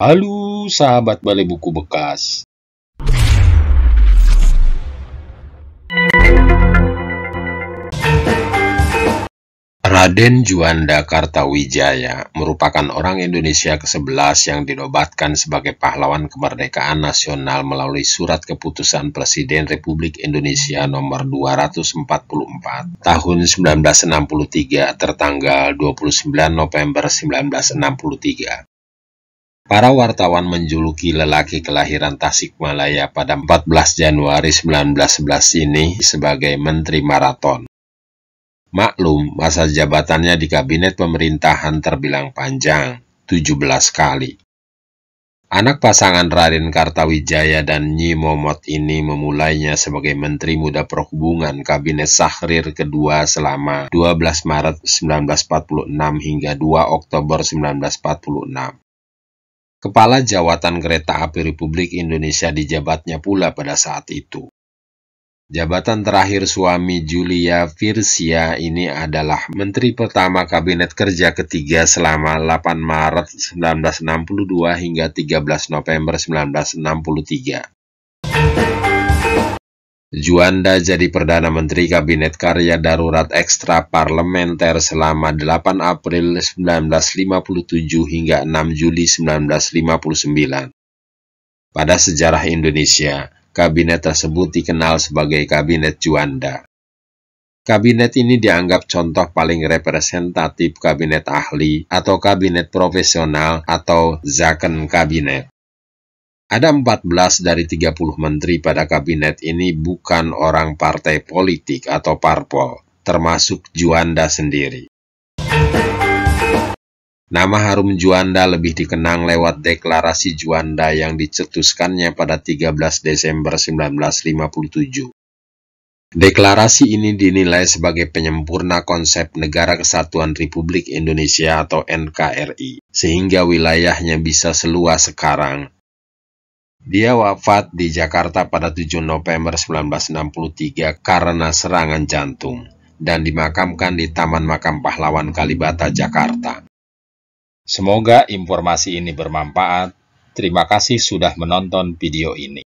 Halo sahabat balai buku bekas. Raden Juanda Kartawijaya merupakan orang Indonesia ke-11 yang dinobatkan sebagai pahlawan kemerdekaan nasional melalui surat keputusan Presiden Republik Indonesia nomor 244 tahun 1963 tertanggal 29 November 1963. Para wartawan menjuluki lelaki kelahiran Tasikmalaya pada 14 Januari 1911 ini sebagai Menteri Maraton. Maklum, masa jabatannya di kabinet pemerintahan terbilang panjang, 17 kali. Anak pasangan Raden Kartawijaya dan Nyi Momot ini memulainya sebagai Menteri Muda Perhubungan Kabinet Sahrir kedua selama 12 Maret 1946 hingga 2 Oktober 1946. Kepala Jawatan Kereta Api Republik Indonesia di jabatnya pula pada saat itu. Jabatan terakhir suami Julia Virsia ini adalah Menteri Pertama Kabinet Kerja ketiga selama 8 Maret 1962 hingga 13 November 1963. Juanda jadi Perdana Menteri Kabinet Karya Darurat Ekstra Parlementer selama 8 April 1957 hingga 6 Juli 1959. Pada sejarah Indonesia, kabinet tersebut dikenal sebagai Kabinet Juanda. Kabinet ini dianggap contoh paling representatif kabinet ahli atau kabinet profesional atau Zaken Kabinet. Ada 14 dari 30 menteri pada kabinet ini bukan orang partai politik atau parpol, termasuk Juanda sendiri. Nama harum Juanda lebih dikenang lewat deklarasi Juanda yang dicetuskannya pada 13 Desember 1957. Deklarasi ini dinilai sebagai penyempurna konsep Negara Kesatuan Republik Indonesia atau NKRI, sehingga wilayahnya bisa seluas sekarang dia wafat di Jakarta pada 7 November 1963 karena serangan jantung dan dimakamkan di Taman Makam Pahlawan Kalibata, Jakarta. Semoga informasi ini bermanfaat. Terima kasih sudah menonton video ini.